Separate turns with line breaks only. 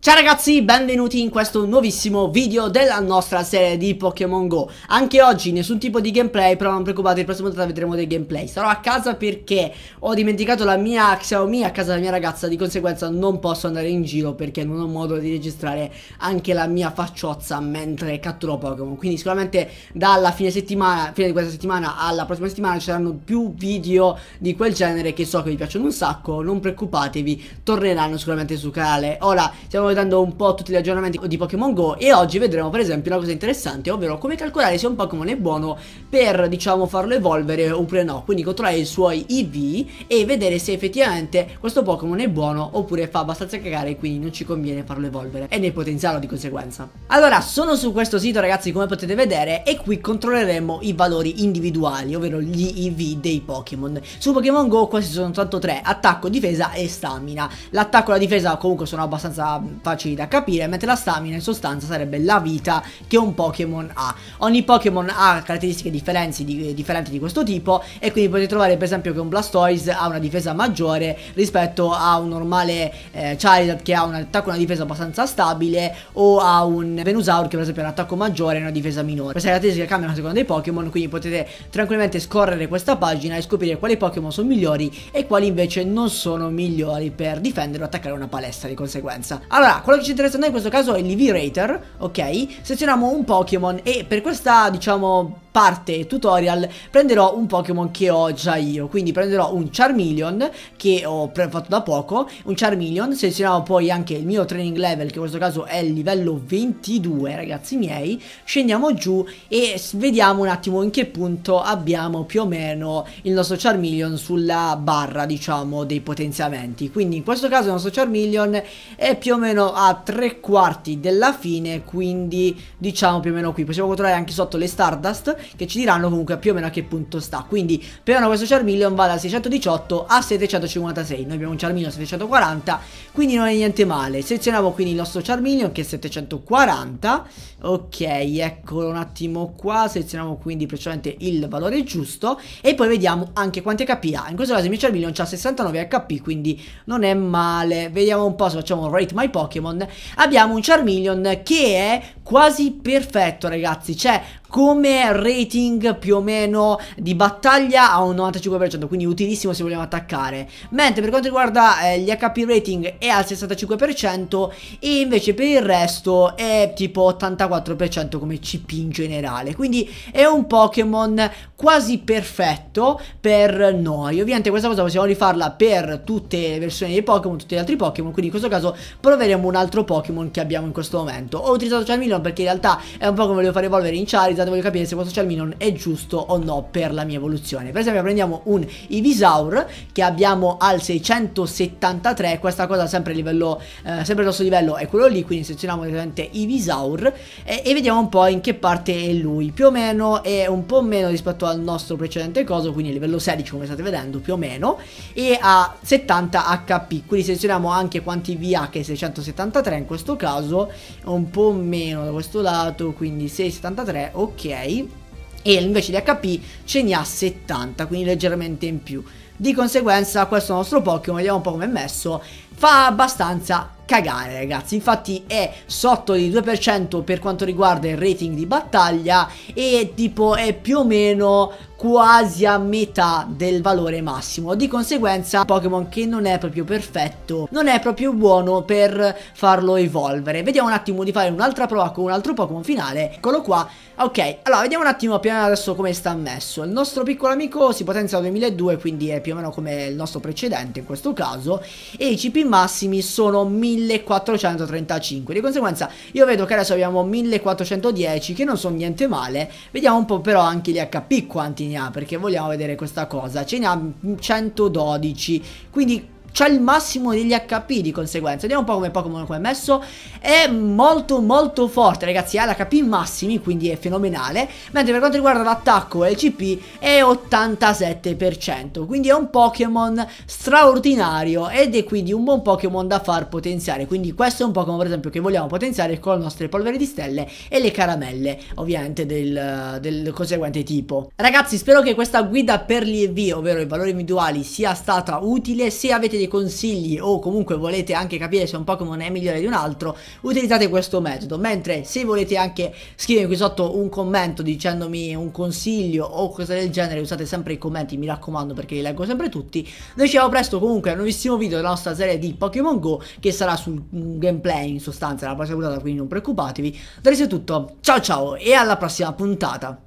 Ciao ragazzi, benvenuti in questo nuovissimo video della nostra serie di Pokémon GO Anche oggi nessun tipo di gameplay, però non preoccupate, il prossimo volta vedremo dei gameplay Sarò a casa perché ho dimenticato la mia Xiaomi a casa della mia ragazza Di conseguenza non posso andare in giro perché non ho modo di registrare anche la mia facciozza mentre catturo Pokémon Quindi sicuramente dalla fine, settimana, fine di questa settimana alla prossima settimana ci saranno più video di quel genere che so che vi piacciono un sacco Non preoccupatevi, torneranno sicuramente sul canale Ora, siamo stiamo vedendo un po' tutti gli aggiornamenti di Pokémon Go e oggi vedremo per esempio una cosa interessante, ovvero come calcolare se un Pokémon è buono per diciamo farlo evolvere oppure no, quindi controllare i suoi EV e vedere se effettivamente questo Pokémon è buono oppure fa abbastanza cagare e quindi non ci conviene farlo evolvere e ne potenziarlo di conseguenza. Allora sono su questo sito ragazzi come potete vedere e qui controlleremo i valori individuali, ovvero gli EV dei Pokémon. Su Pokémon Go questi sono soltanto tre, attacco, difesa e stamina. L'attacco e la difesa comunque sono abbastanza facili da capire, mentre la stamina in sostanza sarebbe la vita che un Pokémon ha. Ogni Pokémon ha caratteristiche di, differenti di questo tipo e quindi potete trovare per esempio che un Blastoise ha una difesa maggiore rispetto a un normale eh, Charizard che ha un attacco e una difesa abbastanza stabile o a un Venusaur che per esempio ha un attacco maggiore e una difesa minore. Queste caratteristiche cambiano a seconda dei Pokémon, quindi potete tranquillamente scorrere questa pagina e scoprire quali Pokémon sono migliori e quali invece non sono migliori per difendere o attaccare una palestra di conseguenza. Allora allora, quello che ci interessa a noi in questo caso è l'EV Rater, ok? Selezioniamo un Pokémon e per questa, diciamo parte tutorial prenderò un Pokémon che ho già io, quindi prenderò un Charmeleon che ho fatto da poco, un Charmeleon, selezioniamo poi anche il mio training level che in questo caso è il livello 22 ragazzi miei, scendiamo giù e vediamo un attimo in che punto abbiamo più o meno il nostro Charmeleon sulla barra diciamo dei potenziamenti, quindi in questo caso il nostro Charmeleon è più o meno a tre quarti della fine, quindi diciamo più o meno qui, possiamo controllare anche sotto le Stardust che ci diranno comunque più o meno a che punto sta. Quindi per ora questo Charmeleon va da 618 a 756. Noi abbiamo un Charmeleon 740, quindi non è niente male. Selezioniamo quindi il nostro Charmeleon che è 740. Ok, eccolo un attimo qua. Selezioniamo quindi precisamente il valore giusto e poi vediamo anche quanti HP ha. In questo caso il mio Charmeleon ha 69 HP, quindi non è male. Vediamo un po' se facciamo rate my Pokémon. Abbiamo un Charmeleon che è quasi perfetto ragazzi Cioè come rating più o meno di battaglia a un 95% quindi utilissimo se vogliamo attaccare mentre per quanto riguarda eh, gli HP rating è al 65% e invece per il resto è tipo 84% come CP in generale quindi è un Pokémon quasi perfetto per noi ovviamente questa cosa possiamo rifarla per tutte le versioni dei Pokémon tutti gli altri Pokémon quindi in questo caso proveremo un altro Pokémon che abbiamo in questo momento ho utilizzato già il Charmeleon perché in realtà è un po' come voglio fare evolvere in Charizard, voglio capire se questo Charmeleon è giusto o no per la mia evoluzione. Per esempio prendiamo un Ivisaur che abbiamo al 673, questa cosa sempre a livello, eh, sempre il nostro livello è quello lì, quindi selezioniamo ovviamente Ivisaur e, e vediamo un po' in che parte è lui, più o meno è un po' meno rispetto al nostro precedente coso, quindi a livello 16 come state vedendo più o meno, e ha 70 HP, quindi selezioniamo anche quanti VH 673 in questo caso, un po' meno da questo lato, quindi 6,73, ok e invece di HP ce ne ha 70, quindi leggermente in più. Di conseguenza questo nostro Pokémon, vediamo un po' come è messo, fa abbastanza cagare ragazzi infatti è sotto di 2% per quanto riguarda il rating di battaglia e tipo è più o meno quasi a metà del valore massimo di conseguenza Pokémon che non è proprio perfetto non è proprio buono per farlo evolvere vediamo un attimo di fare un'altra prova con un altro Pokémon finale eccolo qua ok allora vediamo un attimo più o meno adesso come sta messo il nostro piccolo amico si potenzia a 2002 quindi è più o meno come il nostro precedente in questo caso e i CP massimi sono 1435 di conseguenza io vedo che adesso abbiamo 1410 che non sono niente male vediamo un po' però anche gli HP quanti Cinia perché vogliamo vedere questa cosa ce ne ha 112 quindi c'ha il massimo degli HP di conseguenza. Vediamo un po' come Pokémon come è messo. È molto molto forte, ragazzi. Ha l'HP massimi, quindi è fenomenale. Mentre per quanto riguarda l'attacco e il CP è 87%. Quindi è un Pokémon straordinario ed è quindi un buon Pokémon da far potenziare. Quindi questo è un Pokémon, per esempio, che vogliamo potenziare con le nostre polveri di stelle e le caramelle, ovviamente, del, del conseguente tipo. Ragazzi, spero che questa guida per gli EV, ovvero i valori individuali, sia stata utile. Se avete dei consigli o comunque volete anche capire se un Pokémon è migliore di un altro, utilizzate questo metodo. Mentre se volete anche scrivere qui sotto un commento dicendomi un consiglio o cose del genere, usate sempre i commenti, mi raccomando, perché li leggo sempre tutti. Noi ci vediamo presto comunque al nuovissimo video della nostra serie di Pokémon GO che sarà sul mm, gameplay in sostanza, la prossima puntata, quindi non preoccupatevi. Da adesso è tutto, ciao ciao e alla prossima puntata.